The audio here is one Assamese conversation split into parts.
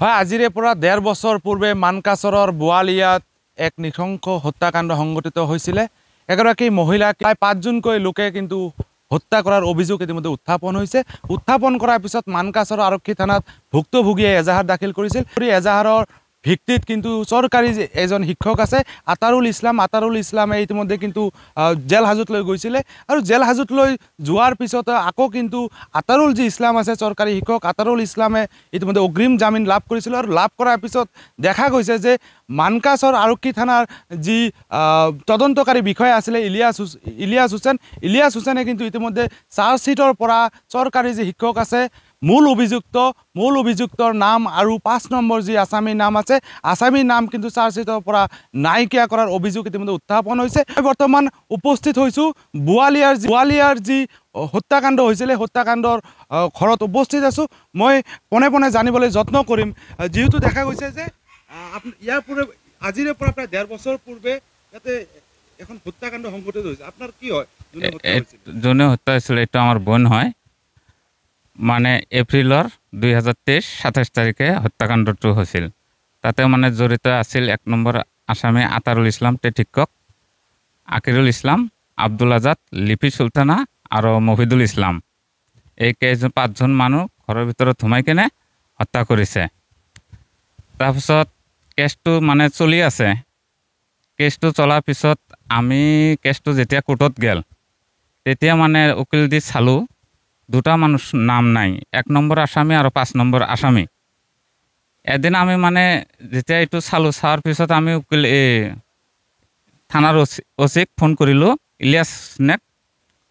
হয় আজিৰে পৰা ডেৰ বছৰ পূৰ্বে মানকাচৰৰ বোৱালিয়াত এক নৃশংস হত্যাকাণ্ড সংঘটিত হৈছিলে এগৰাকী মহিলাক প্ৰায় পাঁচজনকৈ লোকে কিন্তু হত্যা কৰাৰ অভিযোগ ইতিমধ্যে উত্থাপন হৈছে উত্থাপন কৰাৰ পিছত মানকাচৰ আৰক্ষী থানাত ভুক্তভোগীয়ে এজাহাৰ দাখিল কৰিছিল এজাহাৰৰ ভিত্তিত কিন্তু চৰকাৰী এজন শিক্ষক আছে আটাৰুল ইছলাম আটাৰুল ইছলামে ইতিমধ্যে কিন্তু জেল লৈ গৈছিলে আৰু জেল হাজোত লৈ যোৱাৰ পিছত আকৌ কিন্তু আটাৰুল যি ইছলাম আছে চৰকাৰী শিক্ষক আটাৰুল ইছলামে ইতিমধ্যে অগ্ৰিম জামিন লাভ কৰিছিলে আৰু লাভ কৰাৰ পিছত দেখা গৈছে যে মানকাছৰ আৰক্ষী থানাৰ যি তদন্তকাৰী বিষয়া আছিলে ইলিয়াছ ইলিয়াছ হুছেন ইলিয়াছ হুছেনে কিন্তু ইতিমধ্যে চাৰ্জশ্বিটৰ পৰা চৰকাৰী যি শিক্ষক আছে মূল অভিযুক্ত মূল অভিযুক্তৰ নাম আৰু পাঁচ নম্বৰ যি আছামীৰ নাম আছে আছামীৰ নাম কিন্তু চাৰ্জশ্বীটৰ পৰা নাইকিয়া কৰাৰ অভিযোগ ইতিমধ্যে উত্থাপন হৈছে মই বৰ্তমান উপস্থিত হৈছো বোৱালিয়াৰ বোৱালিয়াৰ যি হত্যাকাণ্ড হৈছিলে হত্যাকাণ্ডৰ ঘৰত উপস্থিত আছো মই পোনে পোনে জানিবলৈ যত্ন কৰিম যিহেতু দেখা গৈছে যে ইয়াৰ পূৰ্বে আজিৰে পৰা প্ৰায় ডেৰ বছৰ পূৰ্বে ইয়াতে এখন হত্যাকাণ্ড সংঘটিত হৈছে আপোনাৰ কি হয় যোনে হত্যা হৈছিলে এইটো আমাৰ বন হয় মানে এপ্ৰিলৰ দুই হাজাৰ তেইছ সাতাইছ তাৰিখে হত্যাকাণ্ডটো হৈছিল তাতে মানে জড়িত আছিল এক নম্বৰ আসামি আতাৰুল ইছলাম টেঠিকক আকিৰুল ইছলাম আব্দুল আজাদ লিপি চুলতানা আৰু মফিদুল ইছলাম এই কেইজন পাঁচজন মানুহ ঘৰৰ ভিতৰত সোমাই কেনে হত্যা কৰিছে তাৰপিছত কেছটো মানে চলি আছে কেছটো চলাৰ পিছত আমি কেছটো যেতিয়া কোৰ্টত গ'ল তেতিয়া মানে উকিল দি চালোঁ দুটা মানুষ নাম নাই এক নম্বর আসামি আর পাঁচ নম্বর আসামি এদিন আমি মানে যেতিয়া এইটো চালোঁ চোৱাৰ পিছত আমি উকিল এই থানাৰ অচি অচিক ফোন কৰিলোঁ ইলিয়াছ নেক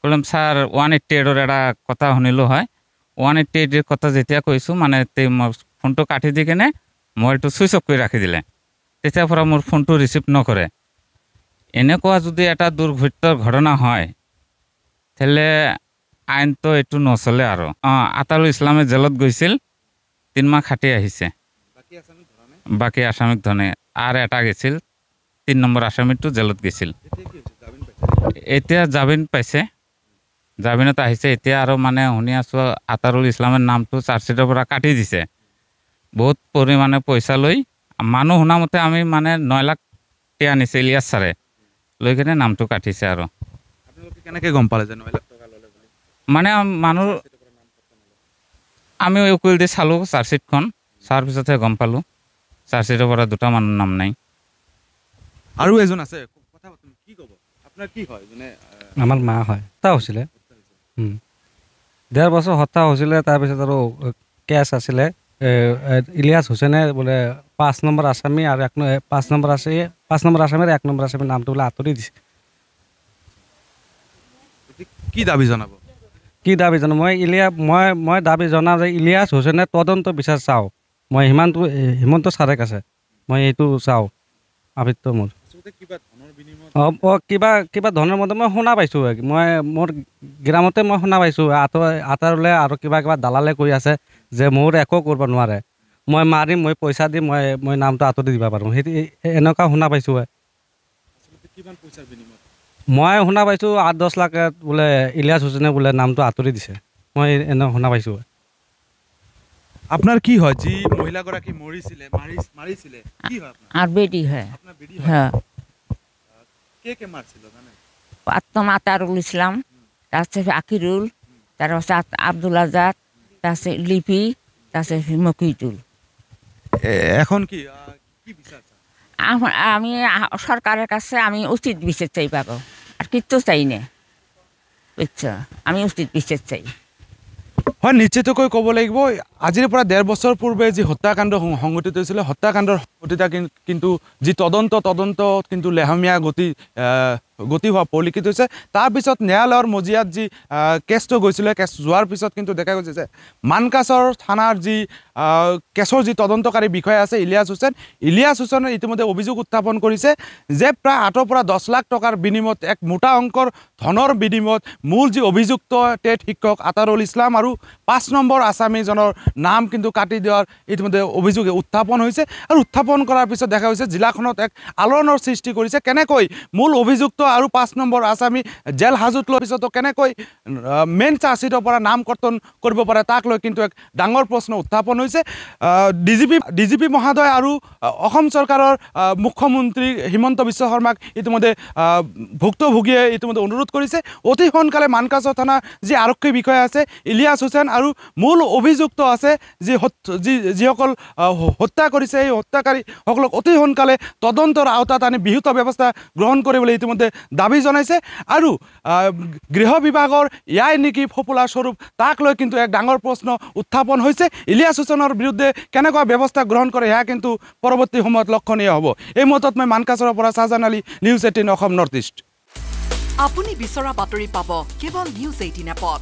ক'লম ছাৰ ওৱান এইট্টি এইটৰ এটা কথা শুনিলোঁ হয় ওৱান এইট্টি এইটিৰ কথা যেতিয়া কৈছোঁ মানে ফোনটো কাটি দি কেনে মোবাইলটো চুইচ অফ কৰি ৰাখি দিলে তেতিয়াৰ পৰা মোৰ ফোনটো ৰিচিভ নকৰে এনেকুৱা যদি এটা দুৰ্ঘট্যৰ ঘটনা হয় তেতিয়াহ'লে আইন তো এইটো নচলে আৰু অঁ আতাল ইছলামে জেলত গৈছিল তিনিমাহ খাটি আহিছে বাকী আছামিক ধনে আৰু এটা গৈছিল তিনি নম্বৰ আছামিটো জেলত গৈছিল এতিয়া জামিন পাইছে জামিনত আহিছে এতিয়া আৰু মানে শুনি আছোঁ আতাৰুল ইছলামৰ নামটো চাৰ্জশ্বিটৰ পৰা কাটি দিছে বহুত পৰিমাণে পইচা লৈ মানুহ শুনামতে আমি মানে নয়লাখ আনিছে ইলিয়াছ ছাৰে লৈ কেনে নামটো কাটিছে আৰু কেনেকৈ গম পালে যে নয়লাখ মানে মানুহ আমি উকিল দি চালোঁ চাৰ্জশ্বীটখন চাৰ পিছতহে গম পালোঁ চাৰ্জশ্বীটৰ পৰা দুটা মানুহ নাম নাই আৰু এজন আছে আমাৰ মা হয় হত্যা হৈছিলে ডেৰ বছৰ হত্যা হৈছিলে তাৰপিছত আৰু কেছ আছিলে ইলিয়াছ হুছেনে বোলে পাঁচ নম্বৰ আছামী আৰু এক পাঁচ নম্বৰ আছে পাঁচ নম্বৰ আছামীৰ এক নম্বৰ আছামীৰ নামটো বোলে আঁতৰি দিছে কি দাবী জনাব কি দাবী জনাওঁ মই ইলিয়া মই মই দাবী জনাওঁ যে ইলিয়াছ হুছেইনে তদন্ত বিচাৰ চাওঁ মই সিমানটো হিমন্ত চাৰেক আছে মই এইটো চাওঁ আবৃত্ত মোৰ অঁ কিবা কিবা ধনৰ মতে মই শুনা পাইছোঁ মই মোৰ গ্ৰামতে মই শুনা পাইছোঁ আঁতৰ আঁতৰলৈ আৰু কিবা কিবা দালালে কৈ আছে যে মোৰ একো কৰিব নোৱাৰে মই মাৰিম মই পইচা দিম মই মই নামটো আঁতৰি দিব পাৰোঁ সেইটো এনেকুৱা শুনা পাইছোঁ মই শুনা পাইছোঁ আঠ দহ লাখ বোলে ইলিয়াছ হুছেইনে বোলে নামটো আঁতৰি দিছে মই এনে শুনা পাইছোঁ আপোনাৰ কি হয় যি মহিলা গৰাকী মৰিছিলে মাৰিছিলে কি হয় আর বেডি হয় হ্যাঁ কে কে মারছিল জানেন আত্মা আব্দুল আজাদ তারপরে লিপি তাৰপিছত হিমকিতুল এখন কি কি আমি সরকারের কাছে আমি উচিত বিচাৰি চাই পাবো আর কিচ্ছু চাই না বুঝছো আমি উচিত বিশ্বাস চাই হয় নিশ্চিতকৈ ক'ব লাগিব আজিৰ পৰা ডেৰ বছৰ পূৰ্বে যি হত্যাকাণ্ড সংঘটিত হৈছিলে হত্যাকাণ্ডৰ সংঘটিত কিন্তু যি তদন্ত তদন্ত কিন্তু লেহেমীয়া গতি গতি হোৱা পৰিলক্ষিত হৈছে তাৰপিছত ন্যায়ালয়ৰ মজিয়াত যি কেছটো গৈছিলে কেছ যোৱাৰ পিছত কিন্তু দেখা গৈছে যে মানকাছৰ থানাৰ যি কেছৰ যি তদন্তকাৰী বিষয়া আছে ইলিয়াছ হুছেইন ইলিয়াছ হুছেনে ইতিমধ্যে অভিযোগ উত্থাপন কৰিছে যে প্ৰায় আঠৰ পৰা দহ লাখ টকাৰ বিনিময়ত এক মোটা অংকৰ ধনৰ বিনিময়ত মূল যি অভিযুক্ত টেট শিক্ষক আতাৰুল ইছলাম আৰু পাঁচ নম্বৰ আছামীজনৰ নাম কিন্তু কাটি দিয়াৰ ইতিমধ্যে অভিযোগ উত্থাপন হৈছে আৰু উত্থাপন কৰাৰ পিছত দেখা হৈছে জিলাখনত এক আলোড়নৰ সৃষ্টি কৰিছে কেনেকৈ মূল অভিযুক্ত আৰু পাঁচ নম্বৰ আছামী জেল হাজোত লোৱাৰ পিছতো কেনেকৈ মেইন চাৰ্জশ্বীটৰ পৰা নাম কৰ্তন কৰিব পাৰে তাক লৈ কিন্তু এক ডাঙৰ প্ৰশ্ন উত্থাপন হৈছে D G P D G P মহোদয় আৰু অসম চৰকাৰৰ মুখ্যমন্ত্ৰী হিমন্ত বিশ্ব শৰ্মাক ইতিমধ্যে ভুক্তভোগীয়ে ইতিমধ্যে অনুৰোধ কৰিছে অতি সোনকালে মানকাছ থানাৰ যি আৰক্ষী বিষয়া আছে ইলিয়াছ হুছেন কৰিছেন আৰু মূল অভিযুক্ত আছে যি যি যিসকল হত্যা কৰিছে সেই হত্যাকাৰীসকলক অতি সোনকালে তদন্তৰ আওতাত আনি বিহিত ব্যৱস্থা গ্ৰহণ কৰিবলৈ ইতিমধ্যে দাবী জনাইছে আৰু গৃহ বিভাগৰ ইয়াই নেকি ফপুলা স্বৰূপ তাক লৈ কিন্তু এক ডাঙৰ প্ৰশ্ন উত্থাপন হৈছে ইলিয়াছ হুচেনৰ বিৰুদ্ধে কেনেকুৱা ব্যৱস্থা গ্ৰহণ কৰে সেয়া কিন্তু পৰৱৰ্তী সময়ত লক্ষণীয় হ'ব এই মুহূৰ্তত মই মানকাছৰ পৰা Shahjahan Ali news eighteen Assam north east আপুনি বিচৰা বাতৰি পাব কেৱল নিউজ এইটিন এপত